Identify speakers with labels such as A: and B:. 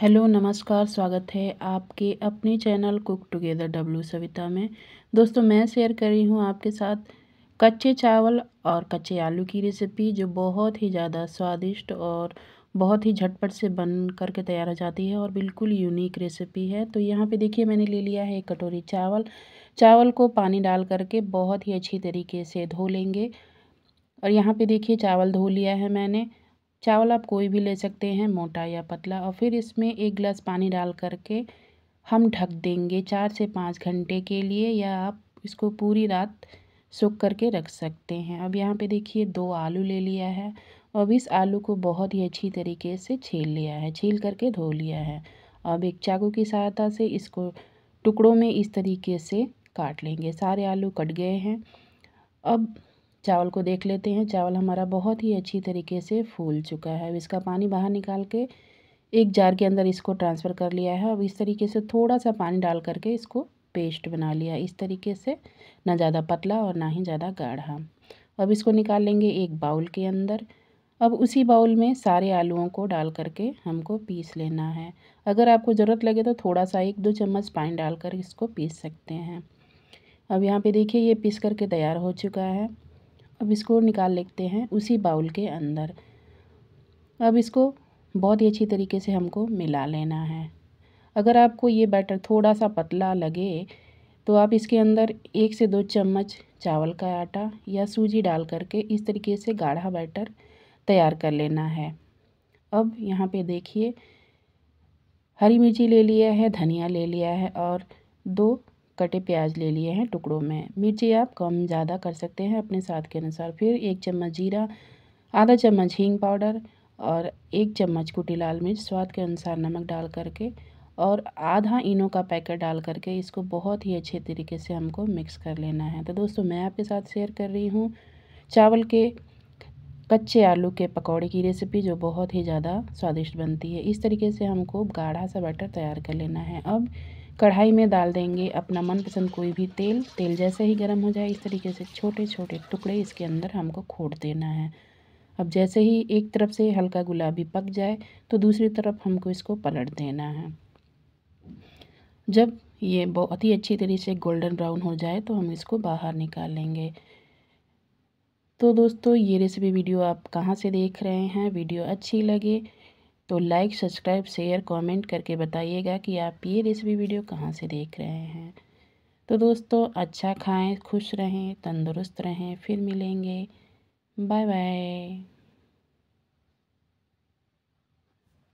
A: hello नमस्कार स्वागत है आपके अपने channel cook together W Savita में दोस्तों मैं शेयर कर रही हूँ आपके साथ कच्चे चावल और कच्चे आलू की रेसिपी जो बहुत ही ज़्यादा स्वादिष्ट और बहुत ही झटपट से बन करके तैयार हो जाती है और बिल्कुल यूनिक रेसिपी है तो यहाँ पे देखिए मैंने ले लिया है एक कटोरी चावल चावल को पानी डाल करके बहुत ही अच्छी तरीके से धो लेंगे और यहाँ पे देखिए चावल धो लिया है मैंने चावल आप कोई भी ले सकते हैं मोटा या पतला और फिर इसमें एक गिलास पानी डाल करके हम ढक देंगे चार से पाँच घंटे के लिए या आप इसको पूरी रात सूख करके रख सकते हैं अब यहाँ पे देखिए दो आलू ले लिया है अब इस आलू को बहुत ही अच्छी तरीके से छील लिया है छील करके धो लिया है अब एक चाकू की सहायता से इसको टुकड़ों में इस तरीके से काट लेंगे सारे आलू कट गए हैं अब चावल को देख लेते हैं चावल हमारा बहुत ही अच्छी तरीके से फूल चुका है अब इसका पानी बाहर निकाल के एक जार के अंदर इसको ट्रांसफ़र कर लिया है अब इस तरीके से थोड़ा सा पानी डाल करके इसको पेस्ट बना लिया इस तरीके से ना ज़्यादा पतला और ना ही ज़्यादा गाढ़ा अब इसको निकाल लेंगे एक बाउल के अंदर अब उसी बाउल में सारे आलूओं को डाल करके हमको पीस लेना है अगर आपको ज़रूरत लगे तो थोड़ा सा एक दो चम्मच पानी डाल कर इसको पीस सकते हैं अब यहाँ पे देखिए ये पीस करके तैयार हो चुका है अब इसको निकाल लेते हैं उसी बाउल के अंदर अब इसको बहुत ही अच्छी तरीके से हमको मिला लेना है अगर आपको ये बैटर थोड़ा सा पतला लगे तो आप इसके अंदर एक से दो चम्मच चावल का आटा या सूजी डाल करके इस तरीके से गाढ़ा बैटर तैयार कर लेना है अब यहाँ पे देखिए हरी मिर्ची ले लिया है धनिया ले लिया है और दो कटे प्याज ले लिए हैं टुकड़ों में मिर्ची आप कम ज़्यादा कर सकते हैं अपने साथ के अनुसार फिर एक चम्मच जीरा आधा चम्मच हींग पाउडर और एक चम्मच कुटी लाल मिर्च स्वाद के अनुसार नमक डाल करके और आधा इनो का पैकेट डाल करके इसको बहुत ही अच्छे तरीके से हमको मिक्स कर लेना है तो दोस्तों मैं आपके साथ शेयर कर रही हूँ चावल के कच्चे आलू के पकौड़े की रेसिपी जो बहुत ही ज़्यादा स्वादिष्ट बनती है इस तरीके से हमको गाढ़ा सा बैटर तैयार कर लेना है अब कढ़ाई में डाल देंगे अपना मनपसंद कोई भी तेल तेल जैसे ही गर्म हो जाए इस तरीके से छोटे छोटे टुकड़े इसके अंदर हमको खोट देना है अब जैसे ही एक तरफ से हल्का गुलाबी पक जाए तो दूसरी तरफ हमको इसको पलट देना है जब ये बहुत ही अच्छी तरीके से गोल्डन ब्राउन हो जाए तो हम इसको बाहर निकालेंगे तो दोस्तों ये रेसिपी वीडियो आप कहाँ से देख रहे हैं वीडियो अच्छी लगे तो लाइक सब्सक्राइब शेयर कमेंट करके बताइएगा कि आप ये रेसिपी वीडियो कहाँ से देख रहे हैं तो दोस्तों अच्छा खाएं खुश रहें तंदुरुस्त रहें फिर मिलेंगे बाय बाय